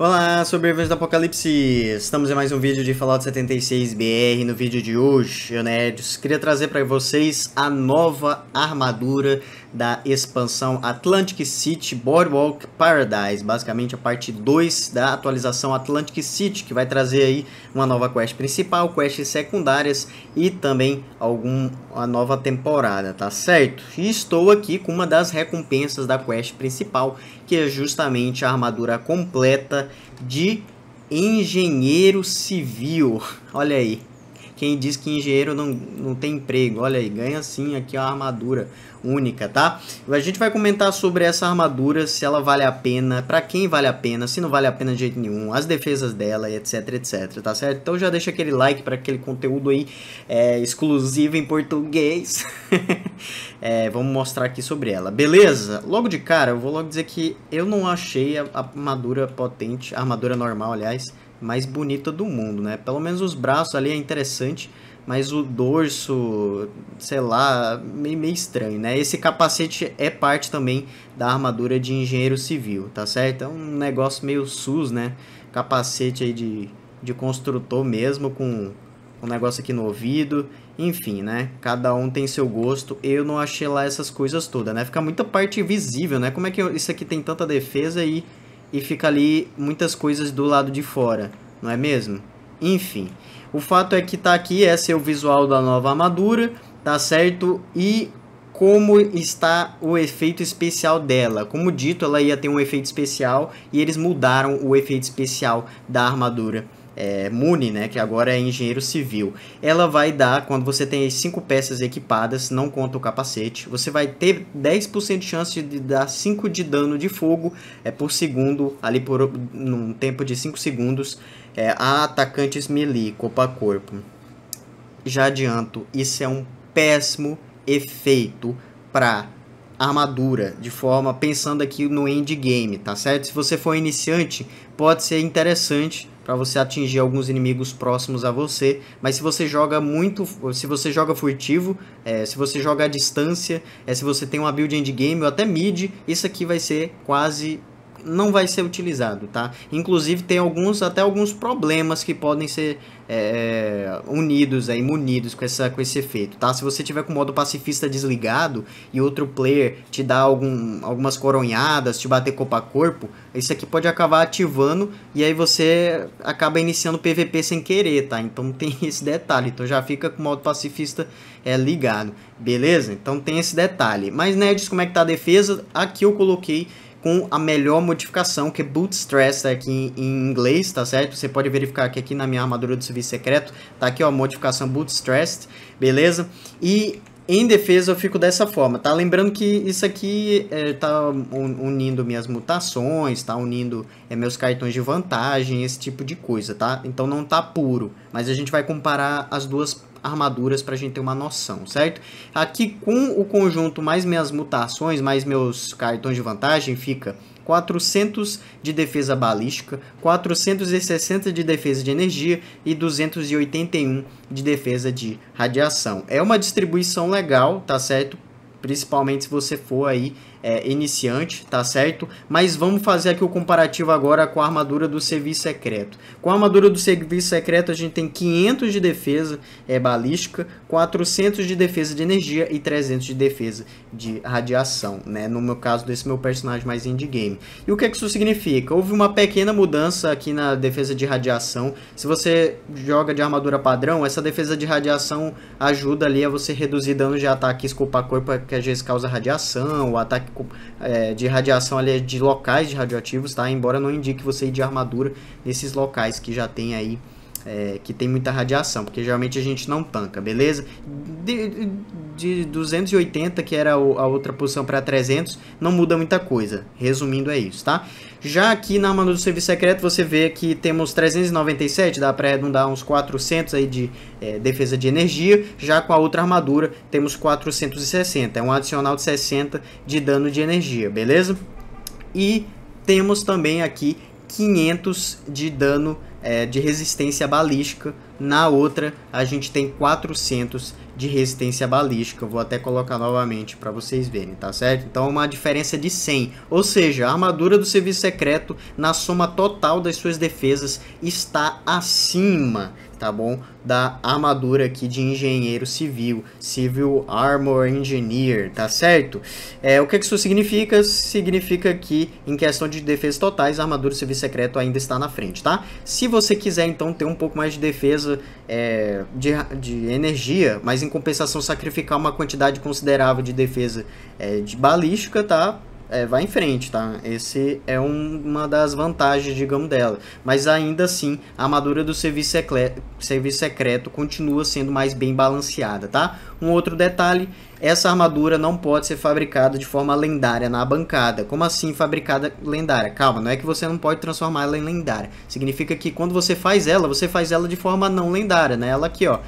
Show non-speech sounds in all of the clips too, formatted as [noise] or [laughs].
Olá, sobreviventes do Apocalipse! Estamos em mais um vídeo de Fallout 76 BR. No vídeo de hoje, eu, queria trazer para vocês a nova armadura da expansão Atlantic City Boardwalk Paradise, basicamente a parte 2 da atualização Atlantic City, que vai trazer aí uma nova quest principal, quests secundárias e também algum, nova temporada, tá certo? E estou aqui com uma das recompensas da quest principal, que é justamente a armadura completa de engenheiro civil. [laughs] Olha aí, quem diz que engenheiro não, não tem emprego, olha aí, ganha sim aqui a armadura única, tá? A gente vai comentar sobre essa armadura, se ela vale a pena, para quem vale a pena, se não vale a pena de jeito nenhum, as defesas dela, etc, etc, tá certo? Então já deixa aquele like para aquele conteúdo aí é, exclusivo em português. [laughs] é, vamos mostrar aqui sobre ela, beleza? Logo de cara, eu vou logo dizer que eu não achei a armadura potente, a armadura normal, aliás, mais bonita do mundo, né? Pelo menos os braços ali é interessante, mas o dorso, sei lá, meio, meio estranho, né? Esse capacete é parte também da armadura de engenheiro civil, tá certo? É um negócio meio SUS, né? Capacete aí de, de construtor mesmo, com um negócio aqui no ouvido, enfim, né? Cada um tem seu gosto. Eu não achei lá essas coisas todas, né? Fica muita parte visível, né? Como é que isso aqui tem tanta defesa e e fica ali muitas coisas do lado de fora, não é mesmo? Enfim, o fato é que tá aqui, esse é o visual da nova armadura, tá certo? E como está o efeito especial dela. Como dito, ela ia ter um efeito especial e eles mudaram o efeito especial da armadura é, Muni, né, que agora é engenheiro civil, ela vai dar, quando você tem as 5 peças equipadas, não conta o capacete, você vai ter 10% de chance de dar 5 de dano de fogo é, por segundo, ali por um tempo de 5 segundos, é, a atacantes melee, corpo a corpo. Já adianto, isso é um péssimo efeito para armadura, de forma pensando aqui no endgame, tá certo? Se você for iniciante, pode ser interessante para você atingir alguns inimigos próximos a você. Mas se você joga muito, se você joga furtivo, é, se você joga à distância, é, se você tem uma build endgame ou até mid, isso aqui vai ser quase não vai ser utilizado, tá? Inclusive tem alguns, até alguns problemas que podem ser é, é unidos, aí, é, munidos com, essa, com esse efeito, tá? Se você tiver com o modo pacifista desligado e outro player te dar algum, algumas coronhadas, te bater corpo a corpo, isso aqui pode acabar ativando e aí você acaba iniciando PVP sem querer, tá? Então [laughs] tem esse detalhe, então já fica com o modo pacifista é, ligado, beleza? Então tem esse detalhe. Mas, Nerds, como é que tá a defesa? Aqui eu coloquei com a melhor modificação, que é Boot Stress tá aqui em inglês, tá certo? Você pode verificar que aqui na minha armadura do serviço secreto, tá aqui ó, modificação Boot Stress, beleza? E em defesa eu fico dessa forma, tá? Lembrando que isso aqui é, tá unindo minhas mutações, tá unindo é, meus cartões de vantagem, esse tipo de coisa, tá? Então não tá puro, mas a gente vai comparar as duas armaduras para a gente ter uma noção, certo? Aqui com o conjunto mais minhas mutações, mais meus cartões de vantagem, fica 400 de defesa balística, 460 de defesa de energia e 281 de defesa de radiação. É uma distribuição legal, tá certo? Principalmente se você for aí é, iniciante, tá certo? Mas vamos fazer aqui o comparativo agora com a armadura do serviço secreto. Com a armadura do serviço secreto, a gente tem 500 de defesa é, balística, 400 de defesa de energia e 300 de defesa de radiação, né? No meu caso, desse meu personagem mais indie game. E o que, é que isso significa? Houve uma pequena mudança aqui na defesa de radiação. Se você joga de armadura padrão, essa defesa de radiação ajuda ali a você reduzir danos de ataque escopar corpo é que às vezes causa radiação, o ataque é, de radiação ali de locais de radioativos, tá? Embora não indique você ir de armadura nesses locais que já tem aí é, que tem muita radiação, porque geralmente a gente não tanca, beleza? De, de 280, que era a outra posição para 300, não muda muita coisa. Resumindo, é isso, tá? Já aqui na manu do serviço secreto, você vê que temos 397, dá para arredondar uns 400 aí de é, defesa de energia. Já com a outra armadura, temos 460, é um adicional de 60 de dano de energia, beleza? E temos também aqui 500 de dano é, de resistência balística, na outra a gente tem 400 de resistência balística. Eu vou até colocar novamente para vocês verem, tá certo? Então é uma diferença de 100, ou seja, a armadura do serviço secreto na soma total das suas defesas está acima tá bom? Da armadura aqui de engenheiro civil, Civil Armor Engineer, tá certo? É, o que, que isso significa? Significa que em questão de defesa totais, a armadura civil secreto ainda está na frente, tá? Se você quiser então ter um pouco mais de defesa é, de, de energia, mas em compensação sacrificar uma quantidade considerável de defesa é, de balística, tá? é, vai em frente, tá? Esse é um, uma das vantagens, digamos, dela. Mas ainda assim, a armadura do serviço, secreto, serviço secreto continua sendo mais bem balanceada, tá? Um outro detalhe, essa armadura não pode ser fabricada de forma lendária na bancada. Como assim fabricada lendária? Calma, não é que você não pode transformar ela em lendária. Significa que quando você faz ela, você faz ela de forma não lendária, né? Ela aqui, ó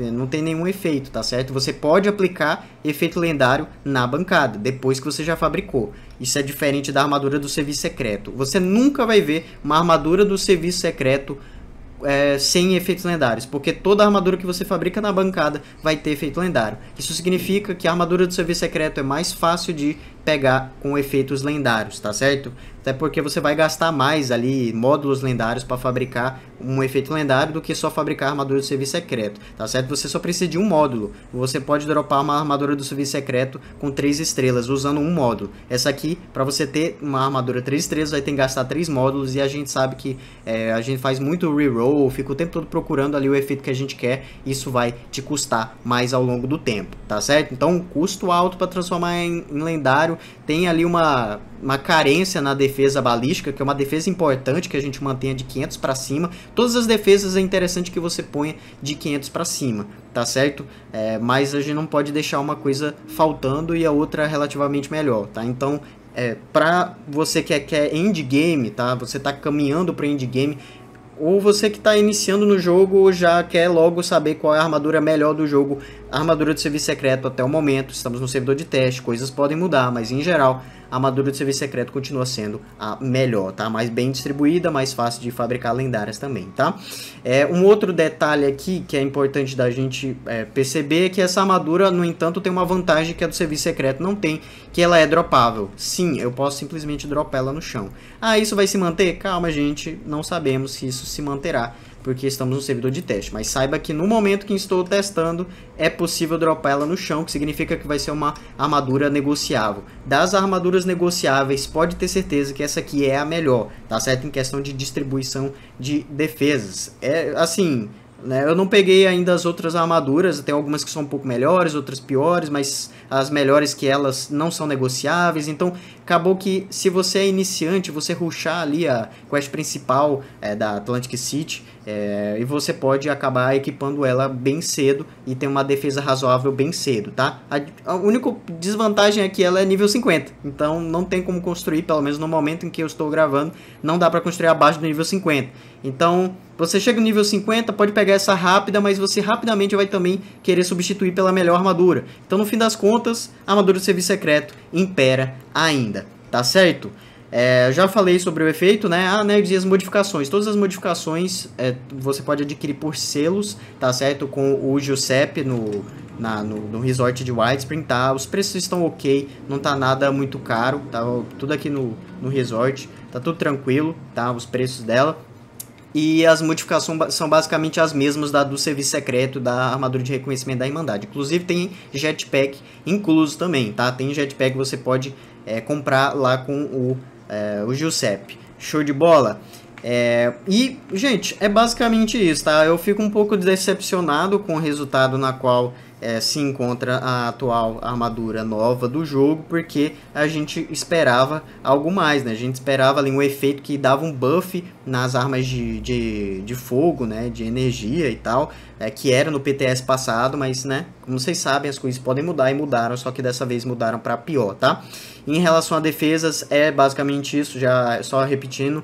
não tem nenhum efeito, tá certo? Você pode aplicar efeito lendário na bancada, depois que você já fabricou. Isso é diferente da armadura do serviço secreto. Você nunca vai ver uma armadura do serviço secreto é, sem efeitos lendários, porque toda armadura que você fabrica na bancada vai ter efeito lendário. Isso significa que a armadura do serviço secreto é mais fácil de pegar com efeitos lendários, tá certo? Até porque você vai gastar mais ali módulos lendários para fabricar um efeito lendário do que só fabricar armadura do serviço secreto, tá certo? Você só precisa de um módulo. Você pode dropar uma armadura do serviço secreto com três estrelas, usando um módulo. Essa aqui, para você ter uma armadura três estrelas, vai ter que gastar três módulos, e a gente sabe que é, a gente faz muito reroll, fica o tempo todo procurando ali o efeito que a gente quer, isso vai te custar mais ao longo do tempo, tá certo? Então, custo alto para transformar em, em lendário, tem ali uma uma carência na defesa balística, que é uma defesa importante que a gente mantenha de 500 para cima. Todas as defesas é interessante que você ponha de 500 para cima, tá certo? É, mas a gente não pode deixar uma coisa faltando e a outra relativamente melhor, tá? Então, é, para você que é, que é endgame, tá? Você tá caminhando para endgame, ou você que está iniciando no jogo já quer logo saber qual é a armadura melhor do jogo a armadura de serviço secreto até o momento, estamos no servidor de teste, coisas podem mudar, mas em geral a armadura de serviço secreto continua sendo a melhor, tá? Mais bem distribuída, mais fácil de fabricar lendárias também, tá? É, um outro detalhe aqui que é importante da gente é, perceber é que essa armadura, no entanto, tem uma vantagem que a do serviço secreto não tem, que ela é dropável. Sim, eu posso simplesmente dropar ela no chão. Ah, isso vai se manter? Calma, gente, não sabemos se isso se manterá porque estamos no servidor de teste. Mas saiba que no momento que estou testando, é possível dropar ela no chão, que significa que vai ser uma armadura negociável. Das armaduras negociáveis, pode ter certeza que essa aqui é a melhor, tá certo? Em questão de distribuição de defesas. É assim, né, eu não peguei ainda as outras armaduras, tem algumas que são um pouco melhores, outras piores, mas as melhores que elas não são negociáveis, então acabou que se você é iniciante, você ruxar ali a quest principal é, da Atlantic City, é, e você pode acabar equipando ela bem cedo e ter uma defesa razoável bem cedo, tá? A, a, única desvantagem é que ela é nível 50, então não tem como construir, pelo menos no momento em que eu estou gravando, não dá para construir abaixo do nível 50. Então, você chega no nível 50, pode pegar essa rápida, mas você rapidamente vai também querer substituir pela melhor armadura. Então, no fim das contas, a armadura do serviço secreto impera ainda, tá certo? É, já falei sobre o efeito, né? Ah, né, eu dizia as modificações. Todas as modificações é, você pode adquirir por selos, tá certo? Com o Giuseppe no, na, no, no, resort de Whitespring, tá? Os preços estão ok, não tá nada muito caro, tá? Tudo aqui no, no resort, tá tudo tranquilo, tá? Os preços dela. E as modificações são basicamente as mesmas da do serviço secreto da armadura de reconhecimento da Irmandade. Inclusive tem jetpack incluso também, tá? Tem jetpack que você pode é, comprar lá com o é, o Giuseppe. Show de bola? É, e, gente, é basicamente isso, tá? Eu fico um pouco decepcionado com o resultado na qual é, se encontra a atual armadura nova do jogo, porque a gente esperava algo mais, né? A gente esperava ali um efeito que dava um buff nas armas de, de, de fogo, né? De energia e tal, é, que era no PTS passado, mas, né? Como vocês sabem, as coisas podem mudar e mudaram, só que dessa vez mudaram para pior, tá? Em relação a defesas, é basicamente isso, já só repetindo,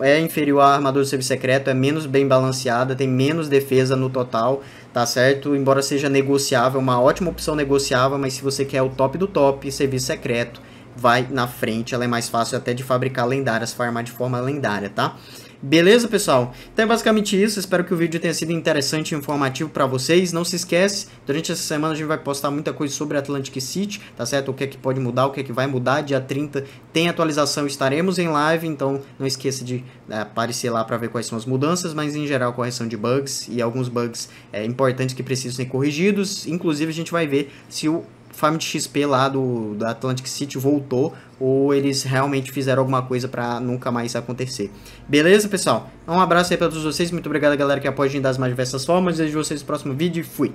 é inferior à armadura do serviço secreto, é menos bem balanceada, tem menos defesa no total, tá certo? Embora seja negociável, uma ótima opção negociável, mas se você quer o top do top, serviço secreto, vai na frente, ela é mais fácil até de fabricar lendárias, farmar de forma lendária, tá? Beleza, pessoal? Então é basicamente isso, espero que o vídeo tenha sido interessante e informativo para vocês. Não se esquece, durante essa semana a gente vai postar muita coisa sobre Atlantic City, tá certo? O que é que pode mudar, o que é que vai mudar. Dia 30 tem atualização, estaremos em live, então não esqueça de eh, aparecer lá para ver quais são as mudanças, mas em geral correção de bugs e alguns bugs é, importantes que precisam ser corrigidos. Inclusive a gente vai ver se o Farm de XP lá do, da Atlantic City voltou ou eles realmente fizeram alguma coisa para nunca mais acontecer. Beleza, pessoal? Um abraço aí para todos vocês. Muito obrigado, galera, que apoia a gente das mais diversas formas. Vejo vocês no próximo vídeo e fui!